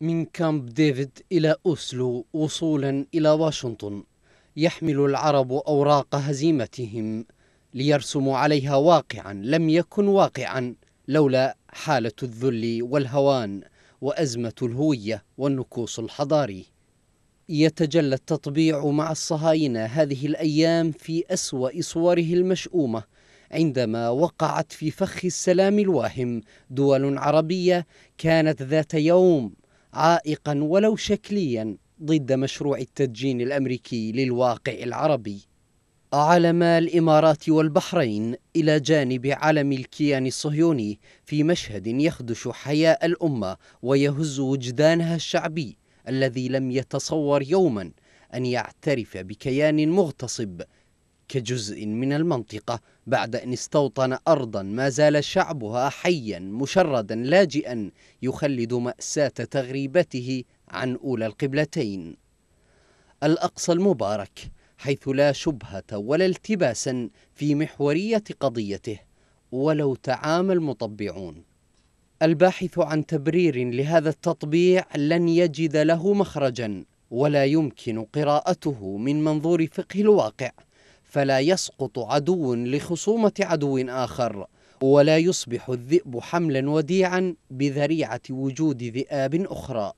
من كامب ديفيد إلى أوسلو وصولا إلى واشنطن يحمل العرب أوراق هزيمتهم ليرسموا عليها واقعا لم يكن واقعا لولا حالة الذل والهوان وأزمة الهوية والنكوص الحضاري يتجلى التطبيع مع الصهاينة هذه الأيام في أسوأ صوره المشؤومة عندما وقعت في فخ السلام الواهم دول عربية كانت ذات يوم عائقا ولو شكليا ضد مشروع التدجين الامريكي للواقع العربي علم الامارات والبحرين الى جانب علم الكيان الصهيوني في مشهد يخدش حياء الامه ويهز وجدانها الشعبي الذي لم يتصور يوما ان يعترف بكيان مغتصب كجزء من المنطقة بعد أن استوطن أرضا ما زال شعبها حيا مشردا لاجئا يخلد مأساة تغريبته عن أولى القبلتين الأقصى المبارك حيث لا شبهة ولا التباسا في محورية قضيته ولو تعامى المطبعون الباحث عن تبرير لهذا التطبيع لن يجد له مخرجا ولا يمكن قراءته من منظور فقه الواقع فلا يسقط عدو لخصومة عدو آخر ولا يصبح الذئب حملا وديعا بذريعة وجود ذئاب أخرى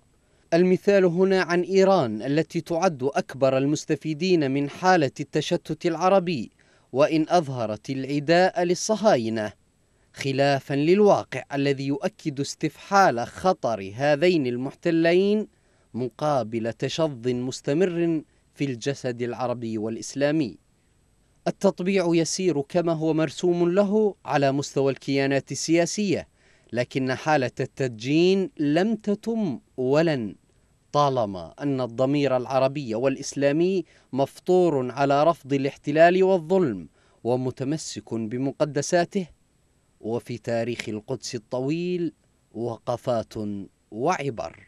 المثال هنا عن إيران التي تعد أكبر المستفيدين من حالة التشتت العربي وإن أظهرت العداء للصهاينة خلافا للواقع الذي يؤكد استفحال خطر هذين المحتلين مقابل تشظ مستمر في الجسد العربي والإسلامي التطبيع يسير كما هو مرسوم له على مستوى الكيانات السياسية لكن حالة التدجين لم تتم ولن طالما أن الضمير العربي والإسلامي مفطور على رفض الاحتلال والظلم ومتمسك بمقدساته وفي تاريخ القدس الطويل وقفات وعبر